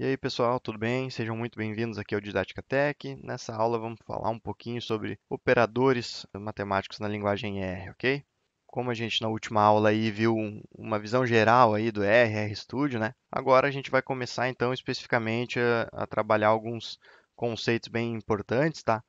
E aí pessoal, tudo bem? Sejam muito bem-vindos aqui ao Didática Tech. Nessa aula vamos falar um pouquinho sobre operadores matemáticos na linguagem R, ok? Como a gente na última aula aí viu uma visão geral aí do R, Studio, né? Agora a gente vai começar então especificamente a, a trabalhar alguns conceitos bem importantes, tá?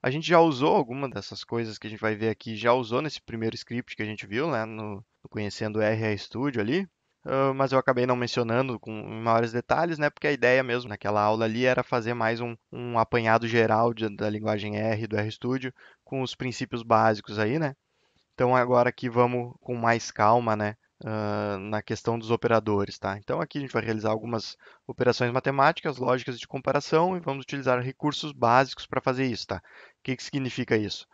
A gente já usou alguma dessas coisas que a gente vai ver aqui, já usou nesse primeiro script que a gente viu, né? No, no Conhecendo o R Studio ali. Ah, mas eu acabei não mencionando com maiores detalhes, né? Porque a ideia mesmo naquela aula ali era fazer mais um, um apanhado geral de, da linguagem R, do RStudio, com os princípios básicos aí, né? Então agora aqui vamos com mais calma, né? Uh, na questão dos operadores, tá? Então aqui a gente vai realizar algumas operações matemáticas, lógicas de comparação e vamos utilizar recursos básicos para fazer isso, tá? O que, que significa isso?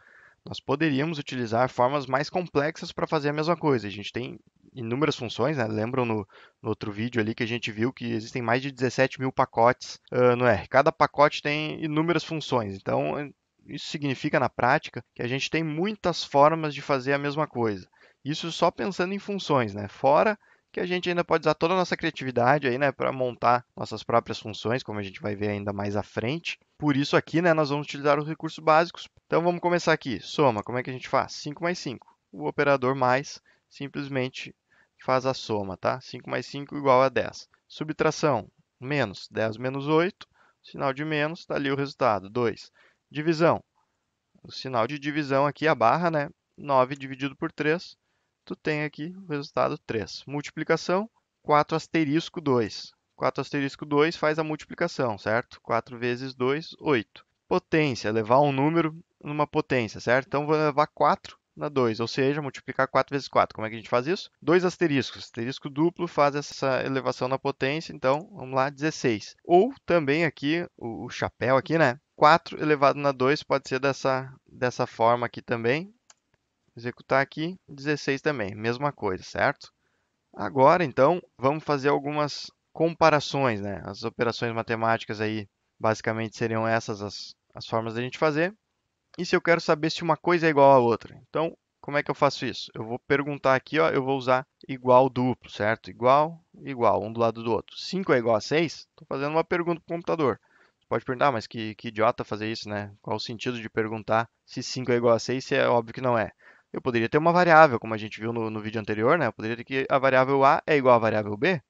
Nós poderíamos utilizar formas mais complexas para fazer a mesma coisa. A gente tem inúmeras funções, né? Lembram no, no, outro vídeo ali que a gente viu que existem mais de 17 mil pacotes uh, no R. Cada pacote tem inúmeras funções, então isso significa na prática que a gente tem muitas formas de fazer a mesma coisa. Isso só pensando em funções, né? Fora que a gente ainda pode usar toda a nossa criatividade aí, né, para montar nossas próprias funções, como a gente vai ver ainda mais à frente. Por isso aqui, né, nós vamos utilizar os recursos básicos. Então vamos começar aqui. Soma, como é que a gente faz? 5 mais 5. O operador mais simplesmente faz a soma, tá? 5 mais 5 igual a 10. Subtração, menos 10 menos 8, sinal de menos, está ali o resultado, 2. Divisão, o sinal de divisão aqui, a barra, né? 9 dividido por 3, tu tem aqui o resultado 3. Multiplicação, 4 asterisco 2. 4 asterisco 2 faz a multiplicação, certo? 4 vezes 2, 8. Potência, levar um número numa potência, certo? Então, vou levar 4 na 2, ou seja, multiplicar 4 vezes 4. Como é que a gente faz isso? 2 asteriscos. Asterisco duplo faz essa elevação na potência, então vamos lá, 16. Ou também aqui, o chapéu aqui, né? 4 elevado na 2 pode ser dessa, dessa forma aqui também. Executar aqui, 16 também, mesma coisa, certo? Agora, então, vamos fazer algumas comparações, né? As operações matemáticas aí, basicamente, seriam essas as, as formas da gente fazer e se eu quero saber se uma coisa é igual a outra. Então, como é que eu faço isso? Eu vou perguntar aqui, ó, eu vou usar igual duplo, certo? Igual, igual, um do lado do outro. 5 é igual a 6? Estou fazendo uma pergunta para o computador. Você pode perguntar, ah, mas que, que idiota fazer isso, né? Qual o sentido de perguntar se 5 é igual a 6, se é óbvio que não é? Eu poderia ter uma variável, como a gente viu no, no vídeo anterior, né? Eu poderia ter que a variável A é igual à variável B.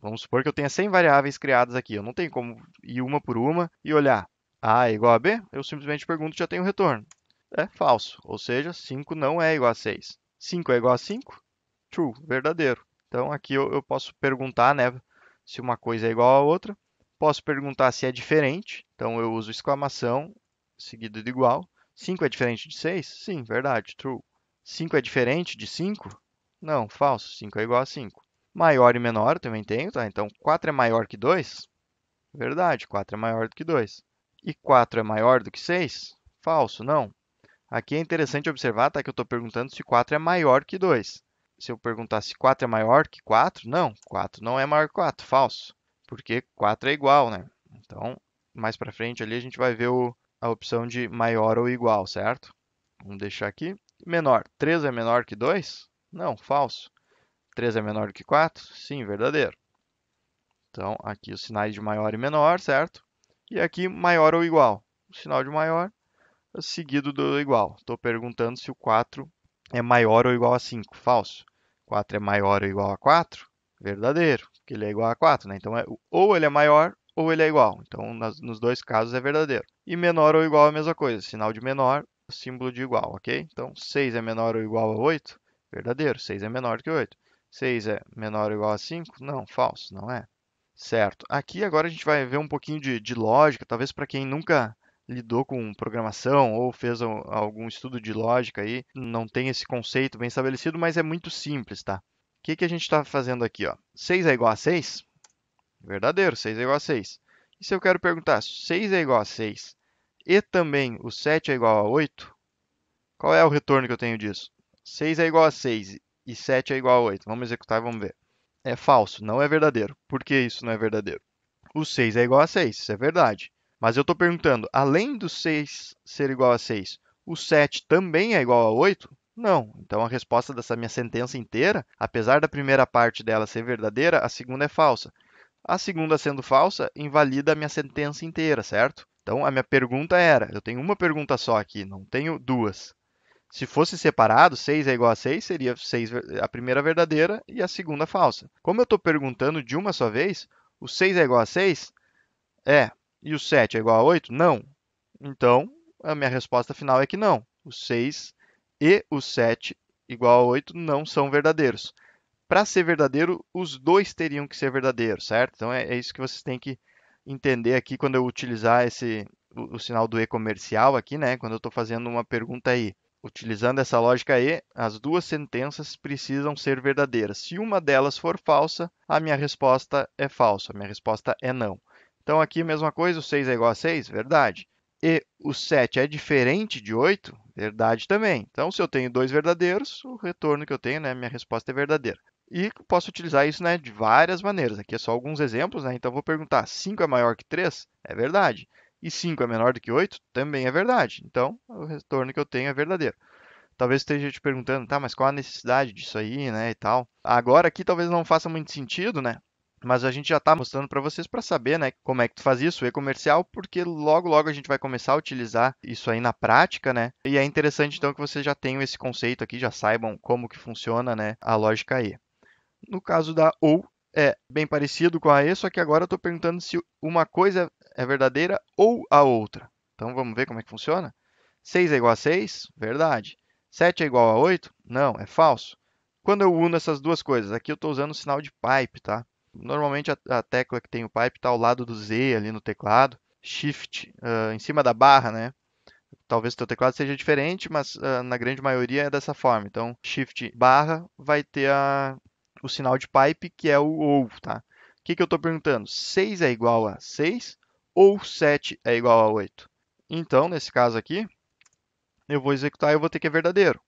Vamos supor que eu tenha 100 variáveis criadas aqui. Eu não tenho como ir uma por uma e olhar. A é igual a B, eu simplesmente pergunto e já tenho retorno. É falso, ou seja, 5 não é igual a 6. 5 é igual a 5? True, verdadeiro. Então aqui eu, eu posso perguntar né, se uma coisa é igual a outra. Posso perguntar se é diferente, então eu uso exclamação seguido de igual. 5 é diferente de 6? Sim, verdade, true. 5 é diferente de 5? Não, falso, 5 é igual a 5. Maior e menor também tenho, tá? Então 4 é maior que 2? Verdade, 4 é maior do que 2 e 4 é maior do que 6? Falso, não. Aqui é interessante observar tá, que eu estou perguntando se 4 é maior que 2. Se eu perguntar se 4 é maior que 4, não, 4 não é maior que 4, falso. Porque 4 é igual, né? Então, mais para frente ali a gente vai ver o, a opção de maior ou igual, certo? Vamos deixar aqui. Menor, 3 é menor que 2? Não, falso. 3 é menor que 4? Sim, verdadeiro. Então, aqui os sinais de maior e menor, certo? E aqui maior ou igual. O sinal de maior seguido do igual. Estou perguntando se o 4 é maior ou igual a 5. Falso. 4 é maior ou igual a 4? Verdadeiro, porque ele é igual a 4. Né? Então, é, ou ele é maior ou ele é igual. Então, nas, nos dois casos é verdadeiro. E menor ou igual é a mesma coisa. Sinal de menor, símbolo de igual, ok? Então, 6 é menor ou igual a 8? Verdadeiro. 6 é menor que 8. 6 é menor ou igual a 5? Não, falso, não é. Certo. Aqui agora a gente vai ver um pouquinho de, de lógica, talvez para quem nunca lidou com programação ou fez algum estudo de lógica aí, não tem esse conceito bem estabelecido, mas é muito simples, tá? O que, que a gente está fazendo aqui? Ó? 6 é igual a 6? Verdadeiro, 6 é igual a 6. E se eu quero perguntar se 6 é igual a 6 e também o 7 é igual a 8, qual é o retorno que eu tenho disso? 6 é igual a 6 e 7 é igual a 8. Vamos executar e vamos ver é falso, não é verdadeiro. Por que isso não é verdadeiro? O 6 é igual a 6, isso é verdade. Mas eu estou perguntando, além do 6 ser igual a 6, o 7 também é igual a 8? Não. Então a resposta dessa minha sentença inteira, apesar da primeira parte dela ser verdadeira, a segunda é falsa. A segunda sendo falsa, invalida a minha sentença inteira, certo? Então a minha pergunta era, eu tenho uma pergunta só aqui, não tenho duas. Se fosse separado, 6 é igual a 6, seria 6 a primeira verdadeira e a segunda falsa. Como eu estou perguntando de uma só vez, o 6 é igual a 6? É. E o 7 é igual a 8? Não. Então, a minha resposta final é que não. O 6 e o 7 igual a 8 não são verdadeiros. Para ser verdadeiro, os dois teriam que ser verdadeiros, certo? Então, é, é, isso que vocês têm que entender aqui quando eu utilizar esse, o, o sinal do e comercial aqui, né? Quando eu estou fazendo uma pergunta aí. Utilizando essa lógica e, as duas sentenças precisam ser verdadeiras. Se uma delas for falsa, a minha resposta é falsa, a minha resposta é não. Então aqui mesma coisa, o 6 é igual a 6, verdade. E o 7 é diferente de 8, verdade também. Então se eu tenho dois verdadeiros, o retorno que eu tenho, né, minha resposta é verdadeira. E posso utilizar isso né, de várias maneiras. Aqui é só alguns exemplos, né? Então vou perguntar: 5 é maior que 3? É verdade e 5 é menor do que 8, também é verdade. Então, o retorno que eu tenho é verdadeiro. Talvez esteja te perguntando, tá, mas qual a necessidade disso aí, né, e tal. Agora aqui talvez não faça muito sentido, né? Mas a gente já está mostrando para vocês para saber, né, como é que tu faz isso, e-comercial, porque logo logo a gente vai começar a utilizar isso aí na prática, né? E é interessante então que vocês já tenham esse conceito aqui, já saibam como que funciona, né, a lógica aí. No caso da ou é bem parecido com a E, só que agora eu estou perguntando se uma coisa é verdadeira ou a outra. Então vamos ver como é que funciona? 6 é igual a 6, verdade. 7 é igual a 8? Não, é falso. Quando eu uno essas duas coisas, aqui eu estou usando o sinal de pipe, tá? Normalmente a, tecla que tem o pipe está ao lado do Z ali no teclado, shift uh, em cima da barra, né? Talvez o teu teclado seja diferente, mas uh, na grande maioria é dessa forma. Então, shift barra vai ter a, o sinal de pipe, que é o OU, tá? O que, que eu estou perguntando? 6 é igual a 6 ou 7 é igual a 8. Então, nesse caso aqui, eu vou executar e eu vou ter que é verdadeiro.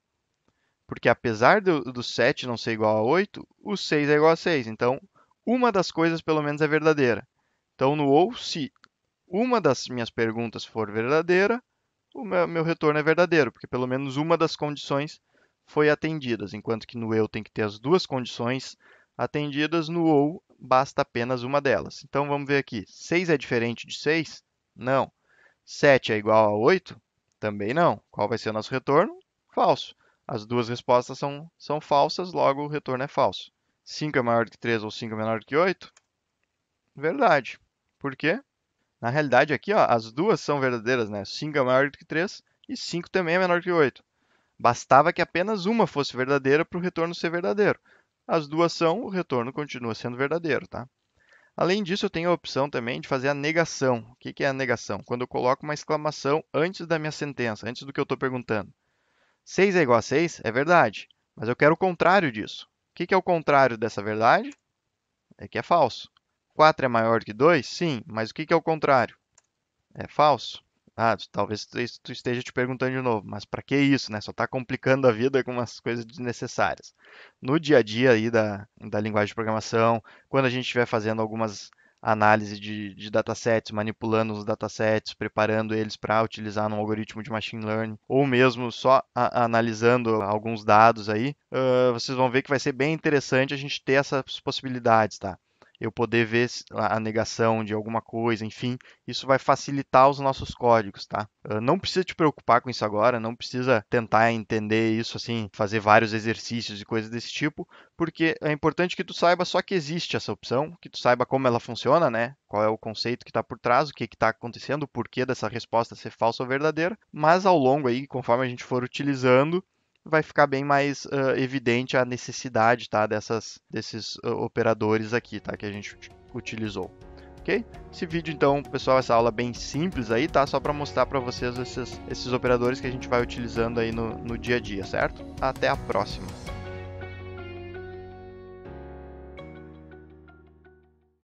Porque apesar do, do 7 não ser igual a 8, o 6 é igual a 6. Então, uma das coisas pelo menos é verdadeira. Então, no ou se uma das minhas perguntas for verdadeira, o meu, meu retorno é verdadeiro, porque pelo menos uma das condições foi atendidas, enquanto que no eu tem que ter as duas condições atendidas, no ou basta apenas uma delas. Então vamos ver aqui, 6 é diferente de 6? Não. 7 é igual a 8? Também não. Qual vai ser o nosso retorno? Falso. As duas respostas são, são falsas, logo o retorno é falso. 5 é maior que 3 ou 5 é menor que 8? Verdade. Por quê? Na realidade, aqui ó, as duas são verdadeiras, né? 5 é maior que 3 e 5 também é menor que 8. Bastava que apenas uma fosse verdadeira para o retorno ser verdadeiro. As duas são, o retorno continua sendo verdadeiro, tá? Além disso, eu tenho a opção também de fazer a negação. O que é a negação? Quando eu coloco uma exclamação antes da minha sentença, antes do que eu estou perguntando. 6 é igual a 6? É verdade. Mas eu quero o contrário disso. O que é o contrário dessa verdade? É que é falso. 4 é maior que 2? Sim. Mas o que é o contrário? É falso. Ah, talvez tu esteja te perguntando de novo, mas para que isso, né? Só está complicando a vida com umas coisas desnecessárias. No dia a dia aí da, da linguagem de programação, quando a gente estiver fazendo algumas análises de, de datasets, manipulando os datasets, preparando eles para utilizar num algoritmo de machine learning, ou mesmo só a, analisando alguns dados aí, uh, vocês vão ver que vai ser bem interessante a gente ter essas possibilidades, tá? eu poder ver a negação de alguma coisa, enfim, isso vai facilitar os nossos códigos, tá? Ah, não precisa te preocupar com isso agora, não precisa tentar entender isso assim, fazer vários exercícios e coisas desse tipo, porque é importante que tu saiba só que existe essa opção, que tu saiba como ela funciona, né? Qual é o conceito que está por trás, o que está acontecendo, o porquê dessa resposta ser falsa ou verdadeira, mas ao longo aí, conforme a gente for utilizando, vai ficar bem mais uh, evidente a necessidade tá, dessas, desses uh, operadores aqui tá, que a gente utilizou. ok Esse vídeo, então, pessoal, essa aula bem simples aí, tá? Só para mostrar para vocês esses, esses operadores que a gente vai utilizando aí no, no dia a dia, certo? Até a próxima!